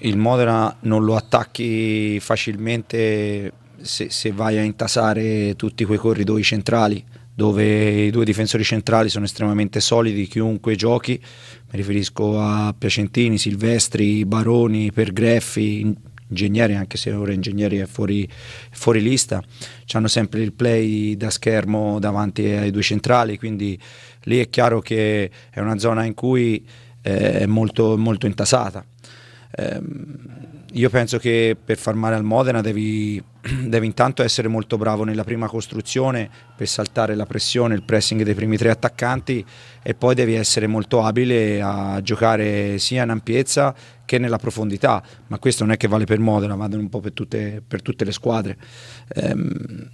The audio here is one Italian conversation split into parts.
il Modena non lo attacchi facilmente se, se, vai a intasare tutti quei corridoi centrali dove i due difensori centrali sono estremamente solidi, chiunque giochi, mi riferisco a Piacentini, Silvestri, Baroni, Pergreffi, Ingegneri, anche se ora Ingegneri è fuori, fuori lista, hanno sempre il play da schermo davanti ai due centrali, quindi lì è chiaro che è una zona in cui eh, è molto, molto intasata Ehm, io penso che per far male al Modena devi, devi, intanto essere molto bravo nella prima costruzione per saltare la pressione, il pressing dei primi tre attaccanti e poi devi essere molto abile a giocare sia in ampiezza che nella profondità, ma questo non è che vale per Modena, vale un po' per tutte, per tutte le squadre. Ehm,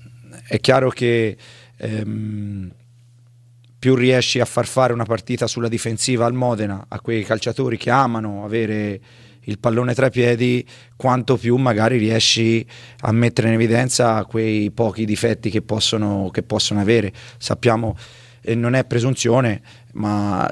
è chiaro che ehm, più riesci a far fare una partita sulla difensiva al Modena, a quei calciatori che amano avere il pallone tra i piedi, quanto più magari riesci a mettere in evidenza quei pochi difetti che possono, che possono avere. Sappiamo, e eh, non è presunzione, ma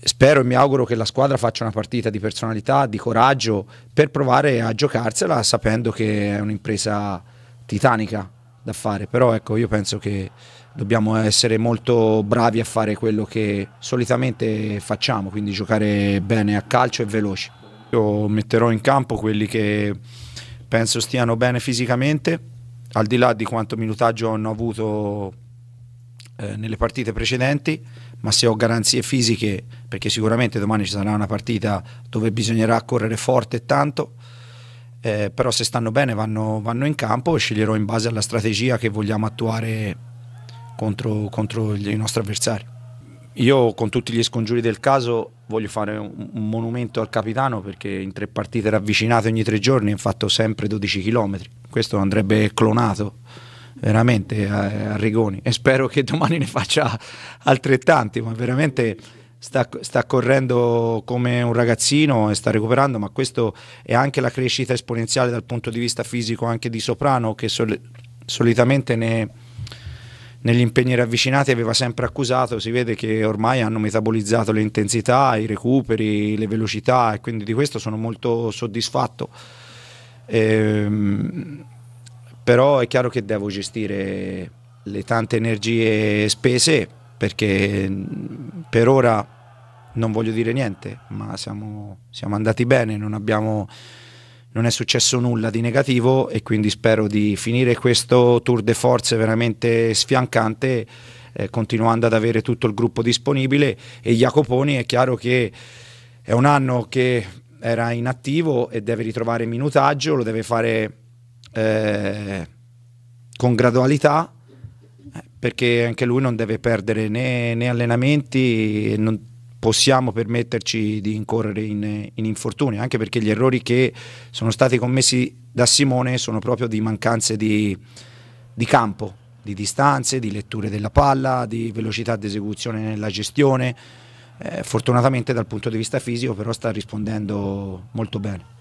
spero e mi auguro che la squadra faccia una partita di personalità, di coraggio, per provare a giocarsela sapendo che è un'impresa titanica da fare. Però ecco, io penso che dobbiamo essere molto bravi a fare quello che solitamente facciamo, quindi giocare bene a calcio e veloci. Io metterò in campo quelli che penso stiano bene fisicamente, al di là di quanto minutaggio hanno avuto eh, nelle partite precedenti, ma se ho garanzie fisiche, perché sicuramente domani ci sarà una partita dove bisognerà correre forte e tanto, eh, però se stanno bene vanno, vanno in campo e sceglierò in base alla strategia che vogliamo attuare contro, contro il nostro avversario. Io con tutti gli scongiuri del caso voglio fare un, un monumento al capitano perché in tre partite ravvicinate ogni tre giorni ha fatto sempre 12 km. Questo andrebbe clonato veramente a, a, Rigoni e spero che domani ne faccia altrettanti, ma veramente sta, sta correndo come un ragazzino e sta recuperando, ma questo è anche la crescita esponenziale dal punto di vista fisico anche di Soprano che sol solitamente ne negli impegni ravvicinati aveva sempre accusato, si vede che ormai hanno metabolizzato le intensità, i recuperi, le velocità e quindi di questo sono molto soddisfatto. Ehm, però è chiaro che devo gestire le tante energie spese perché per ora non voglio dire niente, ma siamo, siamo andati bene, non abbiamo non è successo nulla di negativo e quindi spero di finire questo tour de forze veramente sfiancante eh, continuando ad avere tutto il gruppo disponibile e Jacoponi è chiaro che è un anno che era inattivo e deve ritrovare minutaggio, lo deve fare eh, con gradualità eh, perché anche lui non deve perdere né, né allenamenti, non, possiamo permetterci di incorrere in, in infortuni, anche perché gli errori che sono stati commessi da Simone sono proprio di mancanze di, di campo, di distanze, di letture della palla, di velocità di esecuzione nella gestione. Eh, fortunatamente dal punto di vista fisico però sta rispondendo molto bene.